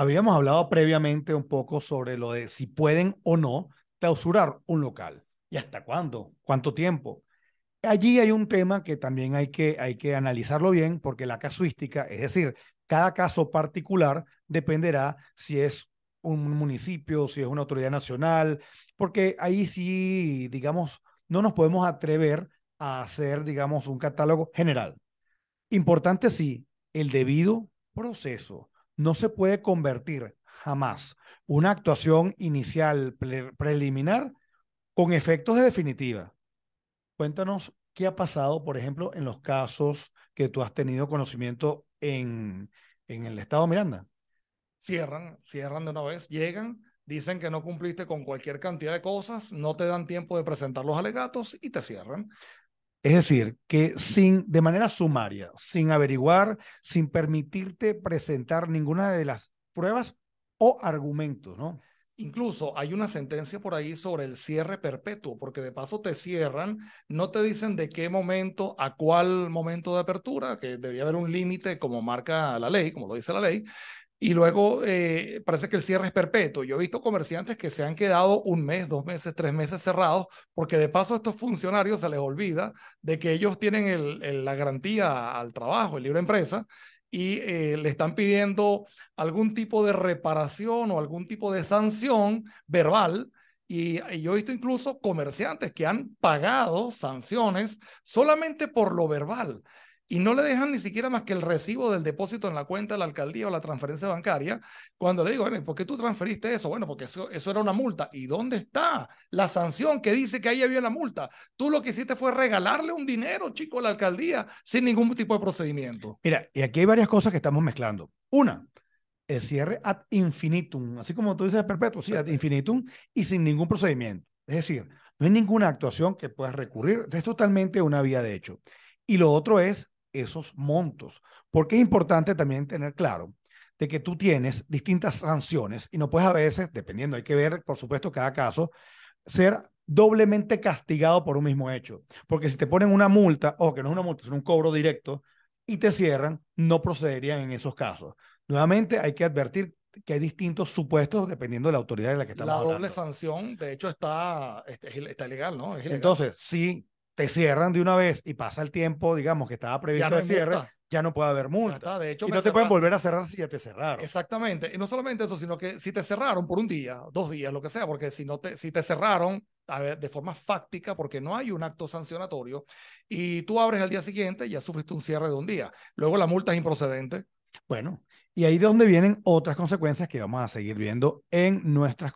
habíamos hablado previamente un poco sobre lo de si pueden o no clausurar un local y hasta cuándo, cuánto tiempo. Allí hay un tema que también hay que, hay que analizarlo bien porque la casuística, es decir, cada caso particular dependerá si es un municipio, si es una autoridad nacional, porque ahí sí, digamos, no nos podemos atrever a hacer, digamos, un catálogo general. Importante sí, el debido proceso no se puede convertir jamás una actuación inicial preliminar con efectos de definitiva. Cuéntanos qué ha pasado, por ejemplo, en los casos que tú has tenido conocimiento en, en el estado Miranda. Cierran, cierran de una vez, llegan, dicen que no cumpliste con cualquier cantidad de cosas, no te dan tiempo de presentar los alegatos y te cierran. Es decir, que sin, de manera sumaria, sin averiguar, sin permitirte presentar ninguna de las pruebas o argumentos, ¿no? Incluso hay una sentencia por ahí sobre el cierre perpetuo, porque de paso te cierran, no te dicen de qué momento a cuál momento de apertura, que debería haber un límite como marca la ley, como lo dice la ley, y luego eh, parece que el cierre es perpetuo. Yo he visto comerciantes que se han quedado un mes, dos meses, tres meses cerrados, porque de paso a estos funcionarios se les olvida de que ellos tienen la garantía al trabajo, el libre empresa, y eh, le están pidiendo algún tipo de reparación o algún tipo de sanción verbal. y yo he visto incluso comerciantes que han pagado sanciones solamente por lo verbal y no le dejan ni siquiera más que el recibo del depósito en la cuenta de la alcaldía o la transferencia bancaria. Cuando le digo, ¿por qué tú transferiste eso? Bueno, porque eso, eso era una multa. ¿Y dónde está la sanción que dice que ahí había la multa? Tú lo que hiciste fue regalarle un dinero, chico, a la alcaldía sin ningún tipo de procedimiento. Mira, y aquí hay varias cosas que estamos mezclando. Una, el cierre ad infinitum, así como tú dices perpetuo, sí, ad infinitum y sin ningún procedimiento. Es decir, no hay ninguna actuación que puedas recurrir. Es totalmente una vía de hecho. Y lo otro es esos montos. Porque es importante también tener claro de que tú tienes distintas sanciones y no puedes a veces, dependiendo, hay que ver, por supuesto, cada caso, ser doblemente castigado por un mismo hecho. Porque si te ponen una multa, o que no es una multa, es un cobro directo, y te cierran, no procederían en esos casos. Nuevamente, hay que advertir que hay distintos supuestos dependiendo de la autoridad de la que estamos hablando. La doble sanción, de hecho, está, este, está, está ¿no? Entonces, sí, te cierran de una vez y pasa el tiempo, digamos, que estaba previsto de cierre, ya no puede haber multa. de hecho, y no te pueden volver a cerrar si ya te cerraron. Exactamente. Y no solamente eso, sino que si te cerraron por un día, dos días, lo que sea, porque si, no te, si te cerraron de forma fáctica, porque no hay un acto sancionatorio, y tú abres al día siguiente, ya sufriste un cierre de un día. Luego la multa es improcedente. Bueno, y ahí de donde vienen otras consecuencias que vamos a seguir viendo en nuestras